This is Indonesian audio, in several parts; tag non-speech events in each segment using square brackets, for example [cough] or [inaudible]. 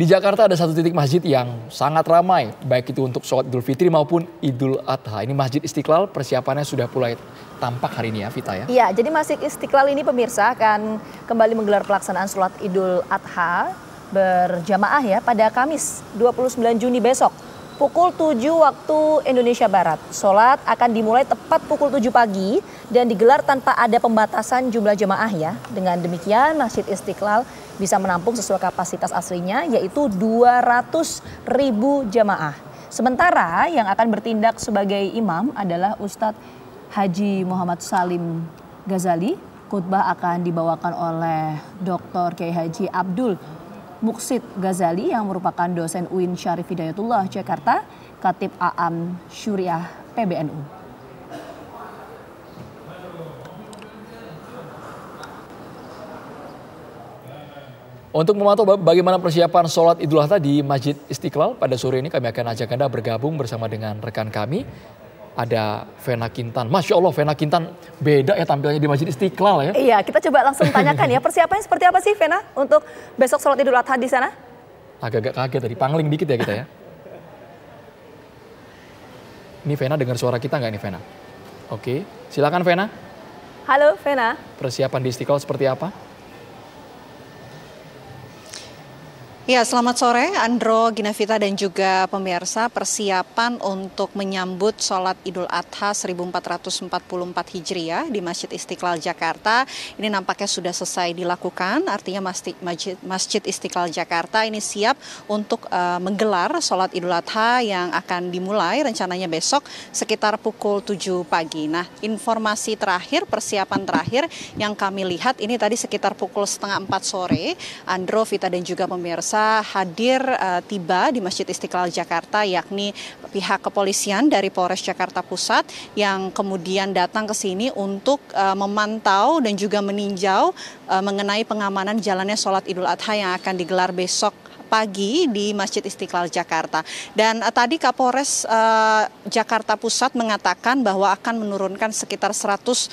Di Jakarta ada satu titik masjid yang sangat ramai, baik itu untuk sholat Idul Fitri maupun Idul Adha. Ini Masjid Istiqlal persiapannya sudah mulai tampak hari ini ya Vita ya? Iya, jadi Masjid Istiqlal ini pemirsa akan kembali menggelar pelaksanaan sholat Idul Adha berjamaah ya pada Kamis 29 Juni besok pukul 7 waktu Indonesia Barat. Sholat akan dimulai tepat pukul 7 pagi dan digelar tanpa ada pembatasan jumlah jemaah ya. Dengan demikian Masjid Istiqlal bisa menampung sesuai kapasitas aslinya yaitu 200 ribu jemaah. Sementara yang akan bertindak sebagai imam adalah Ustadz Haji Muhammad Salim Ghazali. Khutbah akan dibawakan oleh Dr. Kiai Haji Abdul Muksid Ghazali yang merupakan dosen UIN Syarif Hidayatullah Jakarta, Katib Aam Syuriah PBNU. Untuk memantau bagaimana persiapan sholat idul adha di Masjid Istiqlal pada sore ini kami akan ajak Anda bergabung bersama dengan rekan kami ada Vena Kintan. Masya Allah Vena Kintan beda ya tampilannya di Masjid Istiqlal ya. Iya, kita coba langsung tanyakan ya [laughs] persiapannya seperti apa sih Vena untuk besok sholat idul adha di sana? Agak-agak kaget tadi, pangling dikit ya kita ya. Ini Vena dengar suara kita nggak nih Vena? Oke, silakan Vena. Halo Vena. Persiapan di Istiqlal seperti apa? Ya, selamat sore Andro, Ginavita dan juga pemirsa. Persiapan untuk menyambut sholat Idul Adha 1444 Hijriah di Masjid Istiqlal Jakarta ini nampaknya sudah selesai dilakukan. Artinya Masjid, Masjid Istiqlal Jakarta ini siap untuk uh, menggelar sholat Idul Adha yang akan dimulai rencananya besok sekitar pukul 7 pagi. Nah, informasi terakhir, persiapan terakhir yang kami lihat ini tadi sekitar pukul setengah 4 sore. Andro, Vita dan juga pemirsa bisa hadir uh, tiba di Masjid Istiqlal Jakarta yakni pihak kepolisian dari Polres Jakarta Pusat yang kemudian datang ke sini untuk uh, memantau dan juga meninjau uh, mengenai pengamanan jalannya sholat Idul Adha yang akan digelar besok pagi di Masjid Istiqlal Jakarta. Dan uh, tadi Kapolres uh, Jakarta Pusat mengatakan bahwa akan menurunkan sekitar 128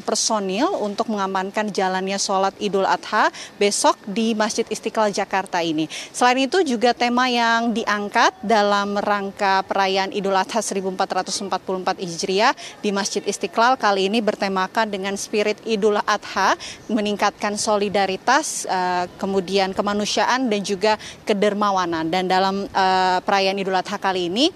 personil untuk mengamankan jalannya sholat Idul Adha besok di Masjid Istiqlal Jakarta ini. Selain itu juga tema yang diangkat dalam rangka perayaan Idul Adha 1444 Hijriah di Masjid Istiqlal kali ini bertemakan dengan spirit Idul Adha meningkatkan solidaritas eh, kemudian kemanusiaan dan juga kedermawanan. Dan dalam uh, perayaan Idul Adha kali ini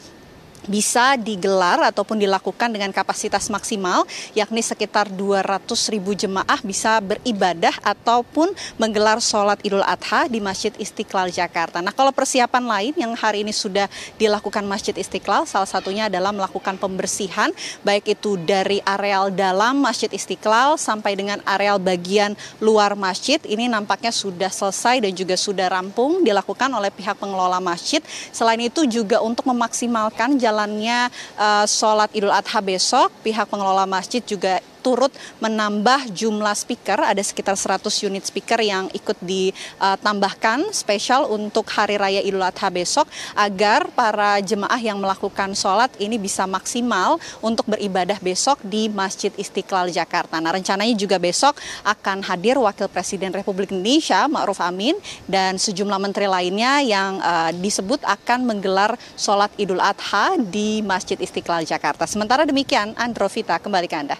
bisa digelar ataupun dilakukan dengan kapasitas maksimal yakni sekitar 200 ribu jemaah bisa beribadah ataupun menggelar sholat idul adha di Masjid Istiqlal Jakarta. Nah kalau persiapan lain yang hari ini sudah dilakukan Masjid Istiqlal salah satunya adalah melakukan pembersihan baik itu dari areal dalam Masjid Istiqlal sampai dengan areal bagian luar masjid ini nampaknya sudah selesai dan juga sudah rampung dilakukan oleh pihak pengelola masjid. Selain itu juga untuk memaksimalkan jalan jalannya eh, sholat Idul Adha besok, pihak pengelola masjid juga turut menambah jumlah speaker, ada sekitar 100 unit speaker yang ikut ditambahkan spesial untuk Hari Raya Idul Adha besok agar para jemaah yang melakukan sholat ini bisa maksimal untuk beribadah besok di Masjid Istiqlal Jakarta. Nah rencananya juga besok akan hadir Wakil Presiden Republik Indonesia Ma'ruf Amin dan sejumlah menteri lainnya yang uh, disebut akan menggelar sholat Idul Adha di Masjid Istiqlal Jakarta. Sementara demikian, Androvita kembali ke Anda.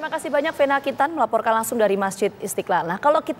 Terima kasih banyak Vena Kitan melaporkan langsung dari Masjid Istiqlal. Nah, kalau kita